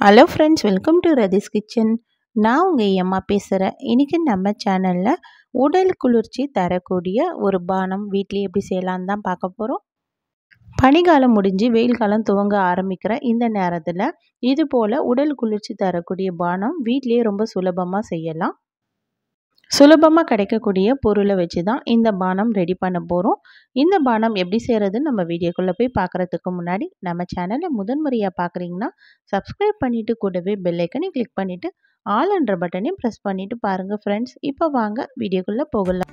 hello friends welcome to Rathi's kitchen நான் உங்கள் எம்மா பேசுகிறேன் இன்றைக்கி நம்ம சேனலில் உடல் குளிர்ச்சி தரக்கூடிய ஒரு பானம் வீட்லேயே எப்படி செய்யலான்னு தான் பார்க்க போகிறோம் பனிகாலம் முடிஞ்சு வெயில் காலம் துவங்க ஆரம்பிக்கிற இந்த நேரத்தில் இது போல் உடல் குளிர்ச்சி தரக்கூடிய பானம் வீட்லேயே ரொம்ப சுலபமாக செய்யலாம் சுலபமாக கிடைக்கக்கூடிய பொருளை வச்சு தான் இந்த பானம் ரெடி பண்ண போகிறோம் இந்த பானம் எப்படி செய்கிறதுன்னு நம்ம வீடியோக்குள்ளே போய் பார்க்குறதுக்கு முன்னாடி நம்ம சேனலை முதன்முறையாக பார்க்குறீங்கன்னா சப்ஸ்கிரைப் பண்ணிவிட்டு கூடவே பெல்லைக்கனை கிளிக் பண்ணிவிட்டு ஆல் என்ற பட்டனையும் ப்ரெஸ் பண்ணிவிட்டு பாருங்கள் ஃப்ரெண்ட்ஸ் இப்போ வாங்க வீடியோக்குள்ளே போகலாம்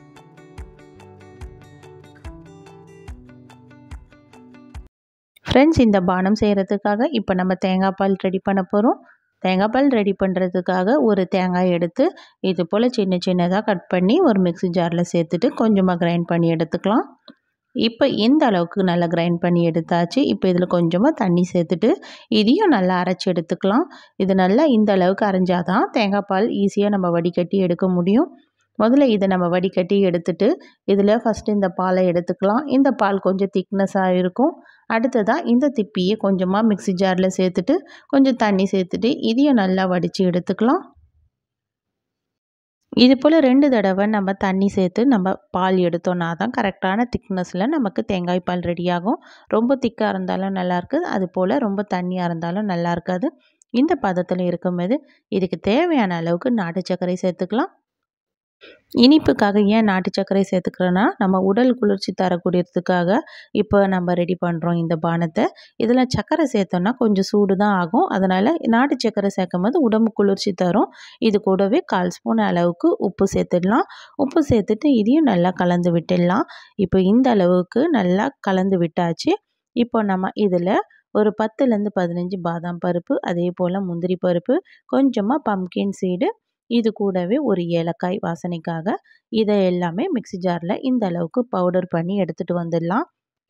ஃப்ரெண்ட்ஸ் இந்த பானம் செய்கிறதுக்காக இப்போ நம்ம தேங்காய் பால் ரெடி பண்ண போகிறோம் தேங்காய் பால் ரெடி பண்ணுறதுக்காக ஒரு தேங்காய் எடுத்து இது போல் சின்ன சின்னதாக கட் பண்ணி ஒரு மிக்சி ஜாரில் சேர்த்துட்டு கொஞ்சமாக கிரைண்ட் பண்ணி எடுத்துக்கலாம் இப்போ இந்த அளவுக்கு நல்லா கிரைண்ட் பண்ணி எடுத்தாச்சு இப்போ இதில் கொஞ்சமாக தண்ணி சேர்த்துட்டு இதையும் நல்லா அரைச்சி எடுத்துக்கலாம் இது நல்லா இந்த அளவுக்கு அரைஞ்சாதான் தேங்காய் பால் ஈஸியாக நம்ம வடிகட்டி எடுக்க முடியும் முதல்ல இதை நம்ம வடிகட்டி எடுத்துட்டு இதில் ஃபஸ்ட்டு இந்த பாலை எடுத்துக்கலாம் இந்த பால் கொஞ்சம் திக்னஸாக இருக்கும் அடுத்ததாக இந்த திப்பியை கொஞ்சமாக மிக்சி ஜாரில் சேர்த்துட்டு கொஞ்சம் தண்ணி சேர்த்துட்டு இதையும் நல்லா வடித்து எடுத்துக்கலாம் இது போல் ரெண்டு தடவை நம்ம தண்ணி சேர்த்து நம்ம பால் எடுத்தோன்னா தான் கரெக்டான திக்னஸில் நமக்கு தேங்காய் பால் ரெடியாகும் ரொம்ப திக்காக இருந்தாலும் நல்லாயிருக்குது அது போல் ரொம்ப தண்ணியாக இருந்தாலும் நல்லா இருக்காது இந்த பதத்தில் இருக்கும்போது இதுக்கு தேவையான அளவுக்கு நாட்டு சர்க்கரை சேர்த்துக்கலாம் இனிப்புக்காக ஏன் நாட்டு சர்க்கரை சேர்த்துக்கிறோன்னா நம்ம உடல் குளிர்ச்சி தரக்கூடியதுக்காக இப்போ நம்ம ரெடி பண்ணுறோம் இந்த பானத்தை இதில் சர்க்கரை சேர்த்தோன்னா கொஞ்சம் சூடு தான் ஆகும் அதனால் நாட்டு சர்க்கரை சேர்க்கும் போது உடம்பு குளிர்ச்சி தரும் இது கூடவே கால் ஸ்பூன் அளவுக்கு உப்பு சேர்த்துடலாம் உப்பு சேர்த்துட்டு இதையும் நல்லா கலந்து விட்டுடலாம் இப்போ இந்த அளவுக்கு நல்லா கலந்து விட்டாச்சு இப்போ நம்ம இதில் ஒரு பத்துலேருந்து பதினஞ்சு பாதாம் பருப்பு அதே போல் முந்திரி பருப்பு கொஞ்சமாக பம்கின் சீடு இது கூடவே ஒரு ஏலக்காய் வாசனைக்காக இதை எல்லாமே மிக்சி ஜாரில் இந்த அளவுக்கு பவுடர் பண்ணி எடுத்துகிட்டு வந்துடலாம்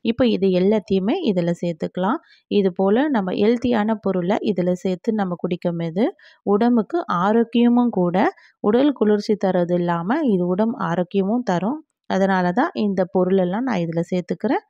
இப்போ இது எல்லாத்தையுமே இதில் சேர்த்துக்கலாம் இது போல் நம்ம ஹெல்த்தியான பொருளை இதில் சேர்த்து நம்ம குடிக்கும் போது உடம்புக்கு ஆரோக்கியமும் கூட உடல் குளிர்ச்சி தரது இல்லாமல் இது உடம்பு ஆரோக்கியமும் தரும் அதனால தான் இந்த பொருளெல்லாம் நான் இதில் சேர்த்துக்கிறேன்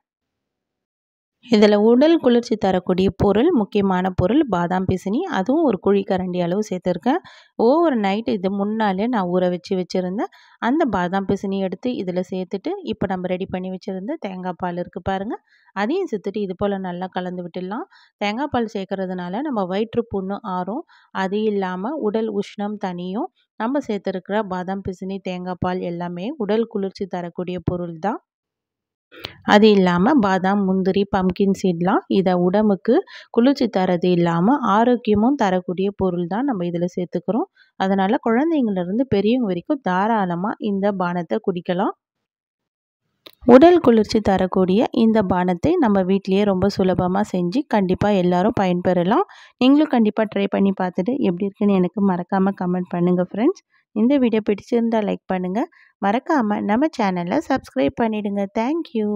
இதில் உடல் குளிர்ச்சி தரக்கூடிய பொருள் முக்கியமான பொருள் பாதாம் பிசினி அதுவும் ஒரு குழிக்கரண்டி அளவு சேர்த்துருக்கேன் ஓவர் நைட்டு இது முன்னாலே நான் ஊற வச்சு வச்சுருந்தேன் அந்த பாதாம் பிசினி எடுத்து இதில் சேர்த்துட்டு இப்போ நம்ம ரெடி பண்ணி வச்சுருந்த தேங்காய் பால் இருக்குது பாருங்கள் அதையும் சேர்த்துட்டு இது போல் நல்லா கலந்து விட்டுடலாம் தேங்காய் பால் சேர்க்குறதுனால நம்ம வயிற்று புண்ணு ஆறும் அது இல்லாமல் உடல் உஷ்ணம் தனியும் நம்ம சேர்த்துருக்கிற பாதாம் பிசினி தேங்காய் பால் எல்லாமே உடல் குளிர்ச்சி தரக்கூடிய பொருள் தான் அது இல்லாமல் பாதாம் முந்திரி பம்கின் சீட்லாம் இதை உடம்புக்கு குளிர்ச்சி தரது இல்லாமல் ஆரோக்கியமும் தரக்கூடிய பொருள் தான் நம்ம இதில் சேர்த்துக்கிறோம் அதனால் குழந்தைங்கள்லேருந்து பெரியவங்க வரைக்கும் தாராளமாக இந்த பானத்தை குடிக்கலாம் உடல் குளிர்ச்சி தரக்கூடிய இந்த பானத்தை நம்ம வீட்லேயே ரொம்ப சுலபமாக செஞ்சு கண்டிப்பாக எல்லோரும் பயன்பெறலாம் நீங்களும் கண்டிப்பாக ட்ரை பண்ணி பார்த்துட்டு எப்படி இருக்குன்னு எனக்கு மறக்காமல் கமெண்ட் பண்ணுங்கள் ஃப்ரெண்ட்ஸ் இந்த வீடியோ பிடிச்சிருந்தால் லைக் பண்ணுங்கள் மறக்காமல் நம்ம சேனலை சப்ஸ்கிரைப் பண்ணிவிடுங்க தேங்க்யூ